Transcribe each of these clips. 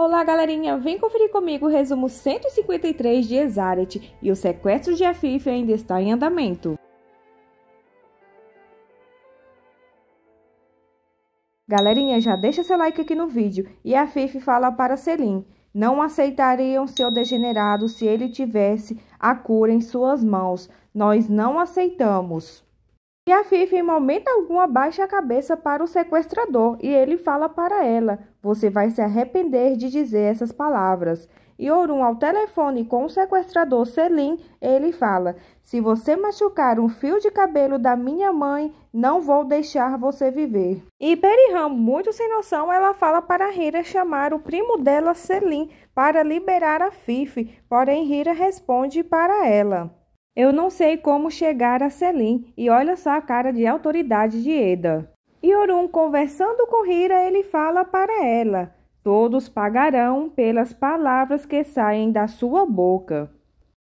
Olá, galerinha! Vem conferir comigo o resumo 153 de Exaret e o sequestro de Afif ainda está em andamento. Galerinha, já deixa seu like aqui no vídeo. E Afif fala para Selim, não aceitariam seu degenerado se ele tivesse a cura em suas mãos. Nós não aceitamos. E a Fifi, em momento algum, abaixa a cabeça para o sequestrador e ele fala para ela: Você vai se arrepender de dizer essas palavras. E Orun, ao telefone com o sequestrador Selim, ele fala: Se você machucar um fio de cabelo da minha mãe, não vou deixar você viver. E Periham, muito sem noção, ela fala para Hira chamar o primo dela, Selim, para liberar a Fifi, porém Hira responde para ela. Eu não sei como chegar a Selim e olha só a cara de autoridade de Eda. E Orun, conversando com Hira, ele fala para ela: Todos pagarão pelas palavras que saem da sua boca.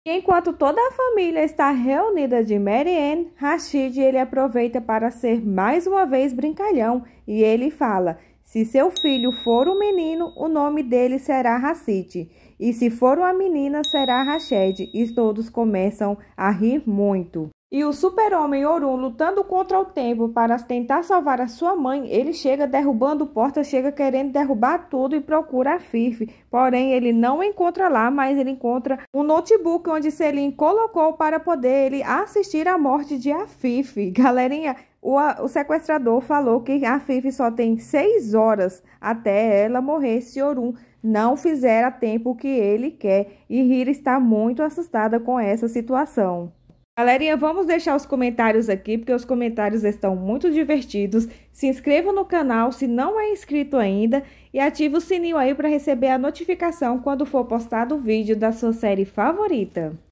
Enquanto toda a família está reunida de Mary Ann, Rashid ele aproveita para ser mais uma vez brincalhão e ele fala: se seu filho for um menino, o nome dele será Racite, e se for uma menina, será Rached, e todos começam a rir muito. E o super-homem Orun, lutando contra o tempo para tentar salvar a sua mãe, ele chega derrubando portas, chega querendo derrubar tudo e procura a Firth. Porém, ele não encontra lá, mas ele encontra um notebook onde Selim colocou para poder ele assistir a morte de a Fifi, Galerinha, o, o sequestrador falou que a Fifi só tem seis horas até ela morrer se Orun não fizer a tempo que ele quer. E Rira está muito assustada com essa situação. Galerinha, vamos deixar os comentários aqui, porque os comentários estão muito divertidos. Se inscreva no canal se não é inscrito ainda e ative o sininho aí para receber a notificação quando for postado o vídeo da sua série favorita.